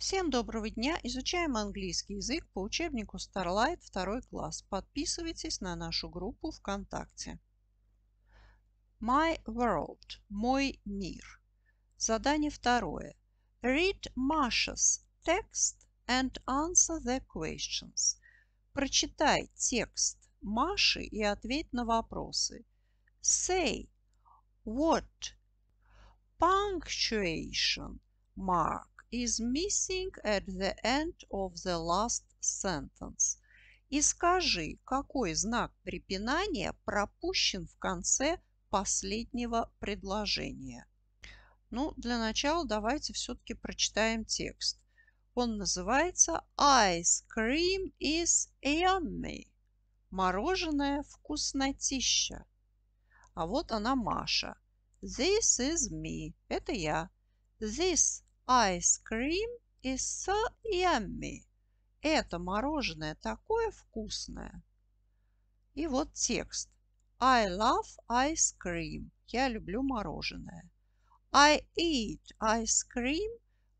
Всем доброго дня! Изучаем английский язык по учебнику Starlight 2 класс. Подписывайтесь на нашу группу ВКонтакте. My World – Мой мир. Задание второе. Read Masha's text and answer the questions. Прочитай текст Маши и ответь на вопросы. Say what punctuation mark is missing at the end of the last sentence. И скажи, какой знак препинания пропущен в конце последнего предложения. Ну, для начала давайте все-таки прочитаем текст. Он называется «Ice cream is yummy» – «Мороженое вкуснотища». А вот она Маша. «This is me» – это я. «This» Ice cream is so yummy. Это мороженое такое вкусное. И вот текст. I love ice cream. Я люблю мороженое. I eat ice cream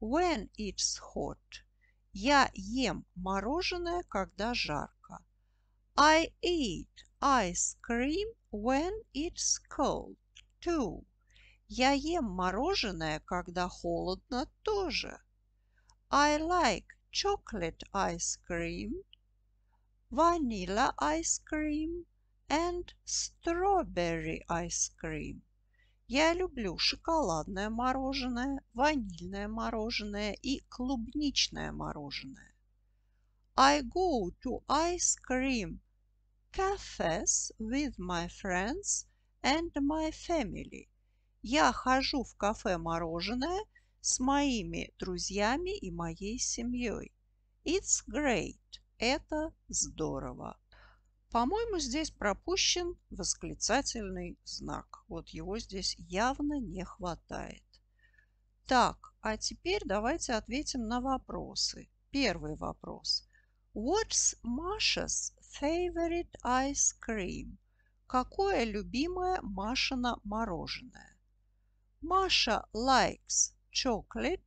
when it's hot. Я ем мороженое, когда жарко. I eat ice cream when it's cold too. Я ем мороженое, когда холодно тоже. I like chocolate ice cream, vanilla ice cream and strawberry ice cream. Я люблю шоколадное мороженое, ванильное мороженое и клубничное мороженое. I go to ice cream cafes with my friends and my family я хожу в кафе «Мороженое» с моими друзьями и моей семьей. It's great. Это здорово. По-моему, здесь пропущен восклицательный знак. Вот его здесь явно не хватает. Так, а теперь давайте ответим на вопросы. Первый вопрос. What's Masha's favorite ice cream? Какое любимое Машина мороженое? Masha likes chocolate,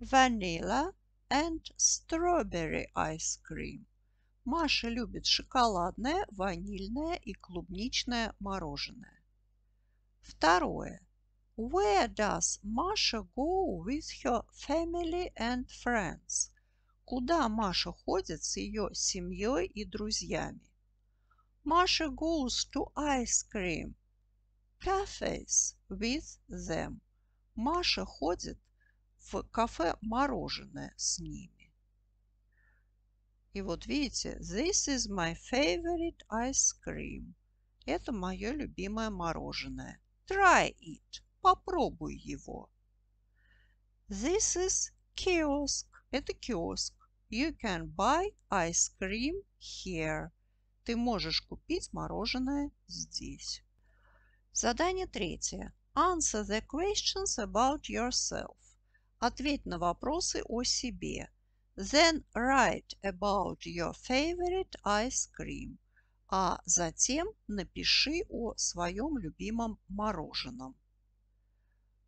vanilla and strawberry ice cream. Маша любит шоколадное, ванильное и клубничное мороженое. Второе. Where does Masha go with her family and friends? Куда Маша ходит с ее семьей и друзьями? Masha goes to ice cream cafes with them. Маша ходит в кафе мороженое с ними. И вот видите, this is my favorite ice cream. Это мое любимое мороженое. Try it. Попробуй его. This is kiosk. Это киоск. You can buy ice cream here. Ты можешь купить мороженое здесь. Задание третье. Answer the questions about yourself. Ответь на вопросы о себе. Then write about your favorite ice cream. А затем напиши о своем любимом мороженом.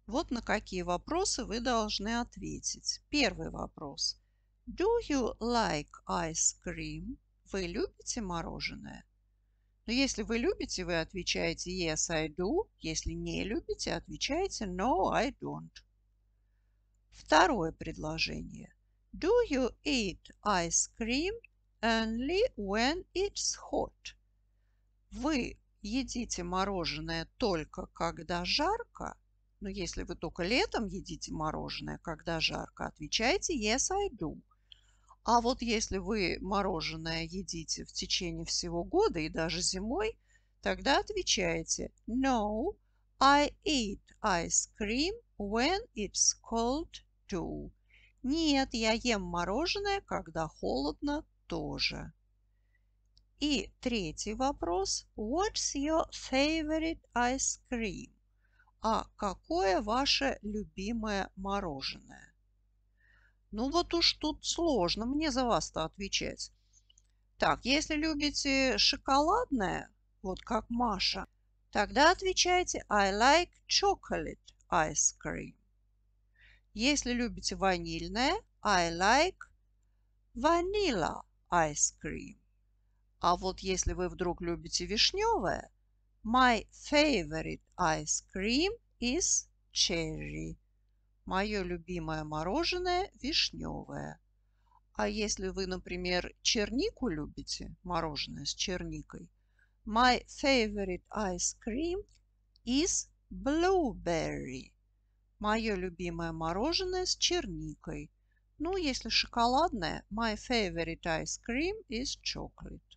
Вот на какие вопросы вы должны ответить. Первый вопрос. Do you like ice cream? Вы любите мороженое? Но ну, если вы любите, вы отвечаете yes, I do. Если не любите, отвечаете no, I don't. Второе предложение. Do you eat ice cream only when it's hot? Вы едите мороженое только когда жарко? Но если вы только летом едите мороженое, когда жарко, отвечайте yes, I do. А вот если вы мороженое едите в течение всего года и даже зимой, тогда отвечаете No, I eat ice cream when it's cold too. Нет, я ем мороженое, когда холодно тоже. И третий вопрос. What's your favorite ice cream? А какое ваше любимое мороженое? Ну вот уж тут сложно мне за вас-то отвечать. Так, если любите шоколадное, вот как Маша, тогда отвечайте I like chocolate ice cream. Если любите ванильное, I like vanilla ice cream. А вот если вы вдруг любите вишневое, my favorite ice cream is cherry мое любимое мороженое вишневое. А если вы, например, чернику любите, мороженое с черникой, my favorite ice cream is blueberry. Мое любимое мороженое с черникой. Ну, если шоколадное, my favorite ice cream is chocolate.